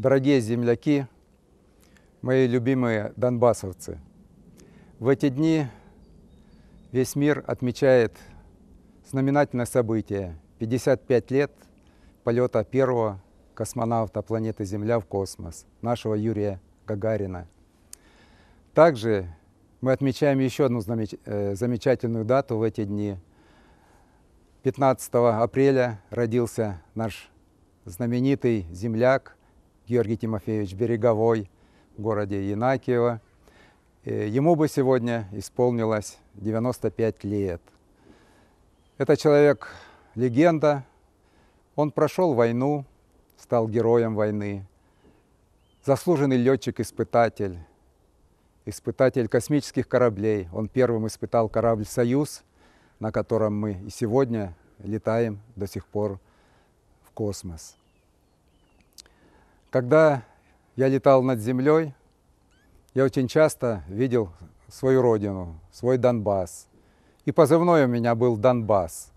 Дорогие земляки, мои любимые донбассовцы, в эти дни весь мир отмечает знаменательное событие – 55 лет полета первого космонавта планеты Земля в космос, нашего Юрия Гагарина. Также мы отмечаем еще одну э, замечательную дату в эти дни. 15 апреля родился наш знаменитый земляк – Георгий Тимофеевич Береговой в городе Янакиево. Э, ему бы сегодня исполнилось 95 лет. Это человек легенда. Он прошел войну, стал героем войны. Заслуженный летчик-испытатель, испытатель космических кораблей. Он первым испытал корабль «Союз», на котором мы и сегодня летаем до сих пор в космос. Когда я летал над землей, я очень часто видел свою родину, свой Донбасс. И позывной у меня был «Донбасс».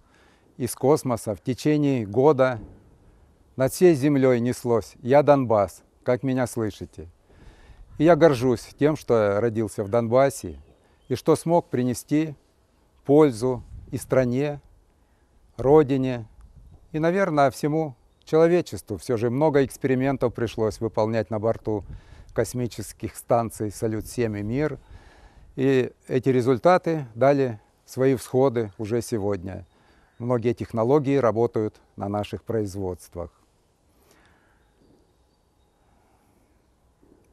Из космоса в течение года над всей землей неслось «Я Донбасс», как меня слышите. И я горжусь тем, что родился в Донбассе и что смог принести пользу и стране, родине, и, наверное, всему человечеству. Все же много экспериментов пришлось выполнять на борту космических станций «Салют-7» и «Мир». И эти результаты дали свои всходы уже сегодня. Многие технологии работают на наших производствах.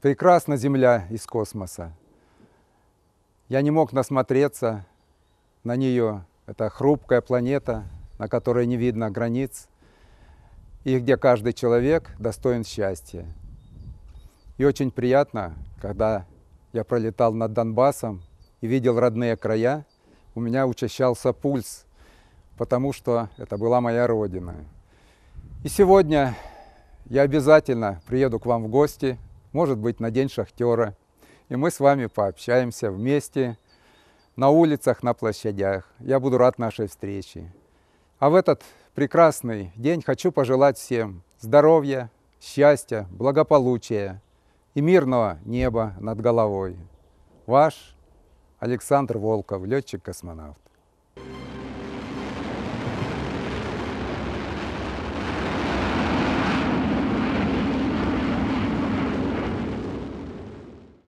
Прекрасна Земля из космоса. Я не мог насмотреться на нее. Это хрупкая планета, на которой не видно границ – и где каждый человек достоин счастья. И очень приятно, когда я пролетал над Донбассом и видел родные края, у меня учащался пульс, потому что это была моя родина. И сегодня я обязательно приеду к вам в гости, может быть, на День шахтера, и мы с вами пообщаемся вместе на улицах, на площадях. Я буду рад нашей встрече. А в этот прекрасный день хочу пожелать всем здоровья, счастья, благополучия и мирного неба над головой. Ваш Александр Волков, летчик-космонавт.